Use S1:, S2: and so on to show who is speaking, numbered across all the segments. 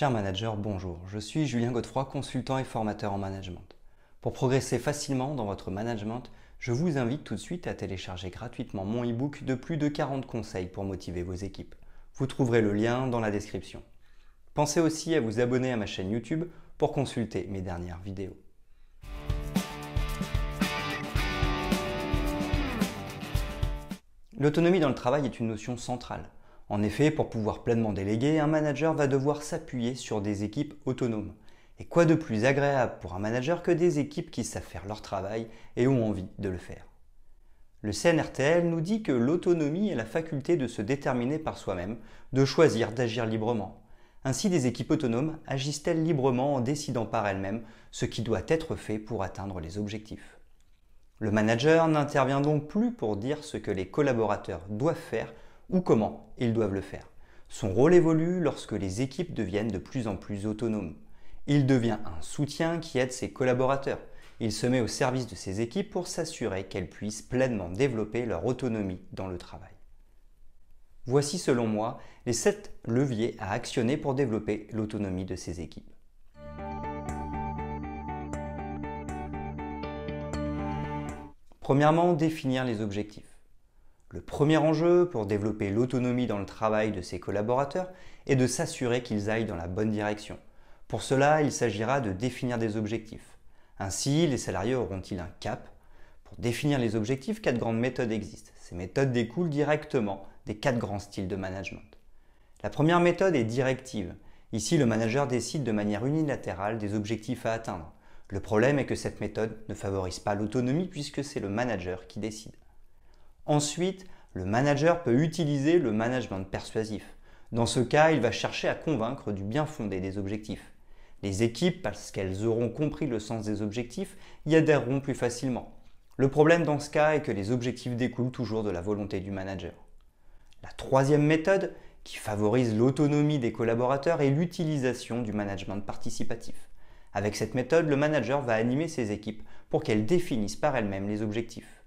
S1: Cher manager, bonjour. Je suis Julien Godefroy, consultant et formateur en management. Pour progresser facilement dans votre management, je vous invite tout de suite à télécharger gratuitement mon e-book de plus de 40 conseils pour motiver vos équipes. Vous trouverez le lien dans la description. Pensez aussi à vous abonner à ma chaîne YouTube pour consulter mes dernières vidéos. L'autonomie dans le travail est une notion centrale en effet, pour pouvoir pleinement déléguer, un manager va devoir s'appuyer sur des équipes autonomes. Et quoi de plus agréable pour un manager que des équipes qui savent faire leur travail et ont envie de le faire Le CNRTL nous dit que l'autonomie est la faculté de se déterminer par soi-même, de choisir d'agir librement. Ainsi, des équipes autonomes agissent-elles librement en décidant par elles-mêmes ce qui doit être fait pour atteindre les objectifs. Le manager n'intervient donc plus pour dire ce que les collaborateurs doivent faire ou comment ils doivent le faire. Son rôle évolue lorsque les équipes deviennent de plus en plus autonomes. Il devient un soutien qui aide ses collaborateurs. Il se met au service de ses équipes pour s'assurer qu'elles puissent pleinement développer leur autonomie dans le travail. Voici selon moi les 7 leviers à actionner pour développer l'autonomie de ses équipes. Premièrement, définir les objectifs. Le premier enjeu pour développer l'autonomie dans le travail de ses collaborateurs est de s'assurer qu'ils aillent dans la bonne direction. Pour cela, il s'agira de définir des objectifs. Ainsi, les salariés auront-ils un cap Pour définir les objectifs, quatre grandes méthodes existent. Ces méthodes découlent directement des quatre grands styles de management. La première méthode est directive. Ici, le manager décide de manière unilatérale des objectifs à atteindre. Le problème est que cette méthode ne favorise pas l'autonomie puisque c'est le manager qui décide. Ensuite, le manager peut utiliser le management persuasif. Dans ce cas, il va chercher à convaincre du bien fondé des objectifs. Les équipes, parce qu'elles auront compris le sens des objectifs, y adhéreront plus facilement. Le problème dans ce cas est que les objectifs découlent toujours de la volonté du manager. La troisième méthode, qui favorise l'autonomie des collaborateurs, est l'utilisation du management participatif. Avec cette méthode, le manager va animer ses équipes pour qu'elles définissent par elles-mêmes les objectifs.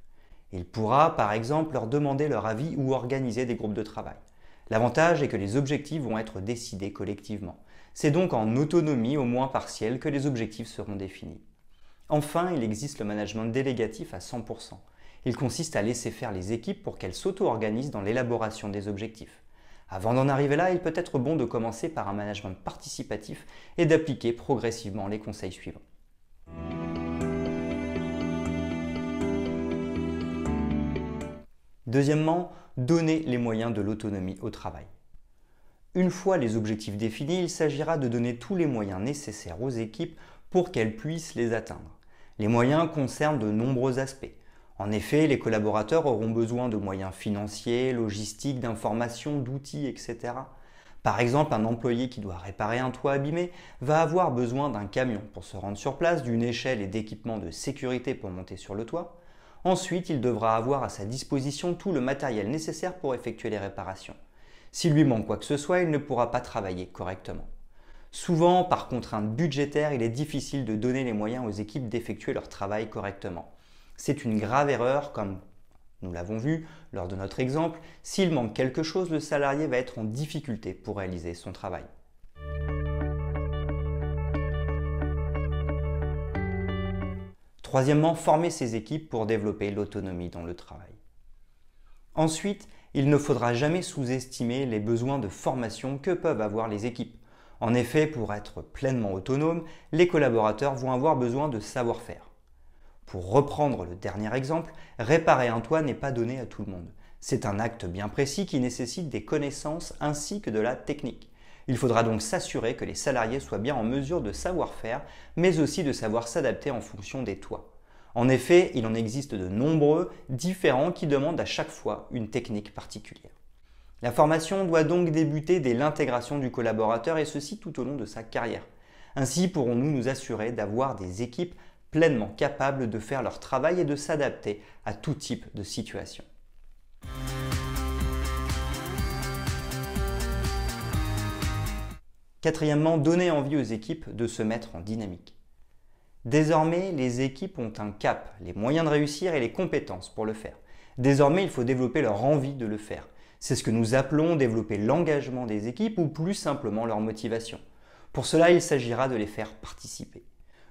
S1: Il pourra, par exemple, leur demander leur avis ou organiser des groupes de travail. L'avantage est que les objectifs vont être décidés collectivement. C'est donc en autonomie, au moins partielle, que les objectifs seront définis. Enfin, il existe le management délégatif à 100%. Il consiste à laisser faire les équipes pour qu'elles s'auto-organisent dans l'élaboration des objectifs. Avant d'en arriver là, il peut être bon de commencer par un management participatif et d'appliquer progressivement les conseils suivants. Deuxièmement, donner les moyens de l'autonomie au travail. Une fois les objectifs définis, il s'agira de donner tous les moyens nécessaires aux équipes pour qu'elles puissent les atteindre. Les moyens concernent de nombreux aspects. En effet, les collaborateurs auront besoin de moyens financiers, logistiques, d'informations, d'outils, etc. Par exemple, un employé qui doit réparer un toit abîmé va avoir besoin d'un camion pour se rendre sur place, d'une échelle et d'équipements de sécurité pour monter sur le toit. Ensuite, il devra avoir à sa disposition tout le matériel nécessaire pour effectuer les réparations. S'il lui manque quoi que ce soit, il ne pourra pas travailler correctement. Souvent, par contrainte budgétaire, il est difficile de donner les moyens aux équipes d'effectuer leur travail correctement. C'est une grave erreur, comme nous l'avons vu lors de notre exemple, s'il manque quelque chose, le salarié va être en difficulté pour réaliser son travail. Troisièmement, former ses équipes pour développer l'autonomie dans le travail. Ensuite, il ne faudra jamais sous-estimer les besoins de formation que peuvent avoir les équipes. En effet, pour être pleinement autonomes, les collaborateurs vont avoir besoin de savoir-faire. Pour reprendre le dernier exemple, réparer un toit n'est pas donné à tout le monde. C'est un acte bien précis qui nécessite des connaissances ainsi que de la technique. Il faudra donc s'assurer que les salariés soient bien en mesure de savoir faire, mais aussi de savoir s'adapter en fonction des toits. En effet, il en existe de nombreux, différents, qui demandent à chaque fois une technique particulière. La formation doit donc débuter dès l'intégration du collaborateur et ceci tout au long de sa carrière. Ainsi pourrons-nous nous assurer d'avoir des équipes pleinement capables de faire leur travail et de s'adapter à tout type de situation. Quatrièmement, donner envie aux équipes de se mettre en dynamique. Désormais, les équipes ont un cap, les moyens de réussir et les compétences pour le faire. Désormais, il faut développer leur envie de le faire. C'est ce que nous appelons développer l'engagement des équipes ou plus simplement leur motivation. Pour cela, il s'agira de les faire participer.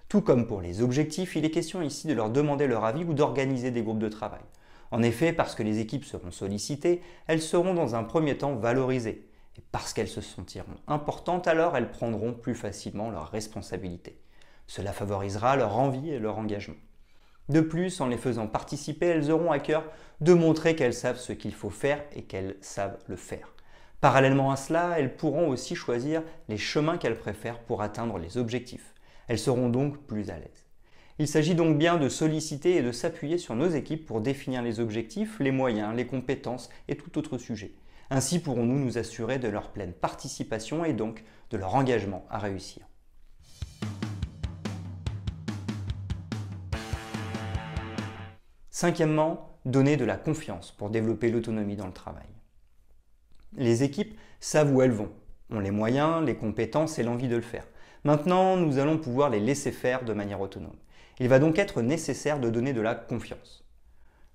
S1: Tout comme pour les objectifs, il est question ici de leur demander leur avis ou d'organiser des groupes de travail. En effet, parce que les équipes seront sollicitées, elles seront dans un premier temps valorisées. Et parce qu'elles se sentiront importantes, alors elles prendront plus facilement leurs responsabilités. Cela favorisera leur envie et leur engagement. De plus, en les faisant participer, elles auront à cœur de montrer qu'elles savent ce qu'il faut faire et qu'elles savent le faire. Parallèlement à cela, elles pourront aussi choisir les chemins qu'elles préfèrent pour atteindre les objectifs. Elles seront donc plus à l'aise. Il s'agit donc bien de solliciter et de s'appuyer sur nos équipes pour définir les objectifs, les moyens, les compétences et tout autre sujet. Ainsi pourrons-nous nous assurer de leur pleine participation et donc de leur engagement à réussir. Cinquièmement, donner de la confiance pour développer l'autonomie dans le travail. Les équipes savent où elles vont, ont les moyens, les compétences et l'envie de le faire. Maintenant, nous allons pouvoir les laisser faire de manière autonome. Il va donc être nécessaire de donner de la confiance.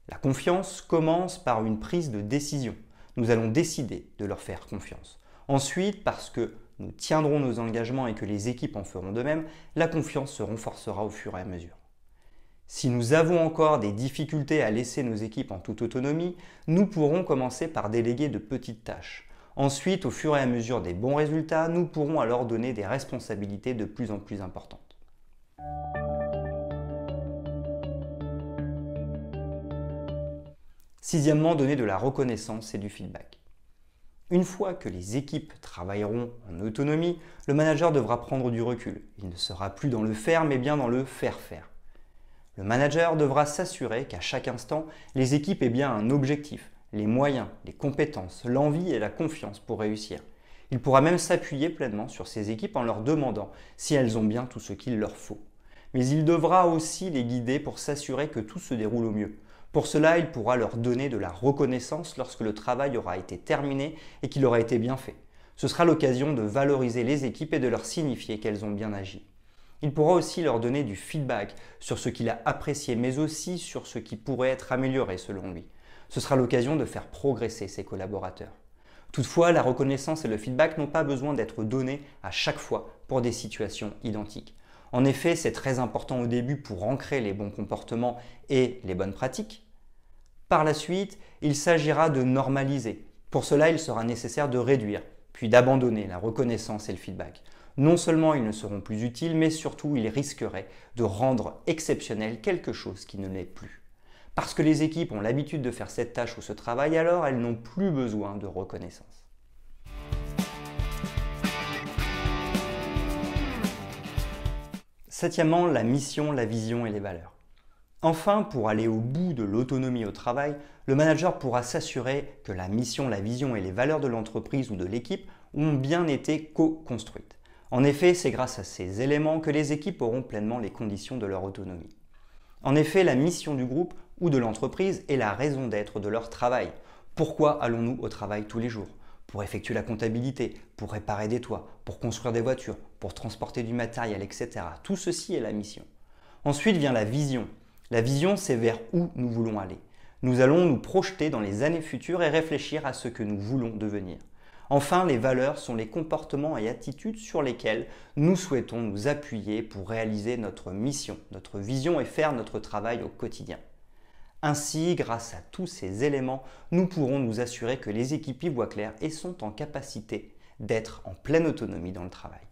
S1: La confiance commence par une prise de décision nous allons décider de leur faire confiance. Ensuite, parce que nous tiendrons nos engagements et que les équipes en feront de même, la confiance se renforcera au fur et à mesure. Si nous avons encore des difficultés à laisser nos équipes en toute autonomie, nous pourrons commencer par déléguer de petites tâches. Ensuite, au fur et à mesure des bons résultats, nous pourrons alors donner des responsabilités de plus en plus importantes. Sixièmement, donner de la reconnaissance et du feedback. Une fois que les équipes travailleront en autonomie, le manager devra prendre du recul. Il ne sera plus dans le faire, mais bien dans le faire-faire. Le manager devra s'assurer qu'à chaque instant, les équipes aient bien un objectif, les moyens, les compétences, l'envie et la confiance pour réussir. Il pourra même s'appuyer pleinement sur ses équipes en leur demandant si elles ont bien tout ce qu'il leur faut. Mais il devra aussi les guider pour s'assurer que tout se déroule au mieux, pour cela, il pourra leur donner de la reconnaissance lorsque le travail aura été terminé et qu'il aura été bien fait. Ce sera l'occasion de valoriser les équipes et de leur signifier qu'elles ont bien agi. Il pourra aussi leur donner du feedback sur ce qu'il a apprécié, mais aussi sur ce qui pourrait être amélioré selon lui. Ce sera l'occasion de faire progresser ses collaborateurs. Toutefois, la reconnaissance et le feedback n'ont pas besoin d'être donnés à chaque fois pour des situations identiques. En effet, c'est très important au début pour ancrer les bons comportements et les bonnes pratiques, par la suite, il s'agira de normaliser. Pour cela, il sera nécessaire de réduire, puis d'abandonner la reconnaissance et le feedback. Non seulement ils ne seront plus utiles, mais surtout ils risqueraient de rendre exceptionnel quelque chose qui ne l'est plus. Parce que les équipes ont l'habitude de faire cette tâche ou ce travail, alors elles n'ont plus besoin de reconnaissance. Septièmement, la mission, la vision et les valeurs. Enfin, pour aller au bout de l'autonomie au travail, le manager pourra s'assurer que la mission, la vision et les valeurs de l'entreprise ou de l'équipe ont bien été co-construites. En effet, c'est grâce à ces éléments que les équipes auront pleinement les conditions de leur autonomie. En effet, la mission du groupe ou de l'entreprise est la raison d'être de leur travail. Pourquoi allons-nous au travail tous les jours Pour effectuer la comptabilité, pour réparer des toits, pour construire des voitures, pour transporter du matériel, etc. Tout ceci est la mission. Ensuite vient la vision, la vision, c'est vers où nous voulons aller. Nous allons nous projeter dans les années futures et réfléchir à ce que nous voulons devenir. Enfin, les valeurs sont les comportements et attitudes sur lesquels nous souhaitons nous appuyer pour réaliser notre mission, notre vision et faire notre travail au quotidien. Ainsi, grâce à tous ces éléments, nous pourrons nous assurer que les équipes y voient clair et sont en capacité d'être en pleine autonomie dans le travail.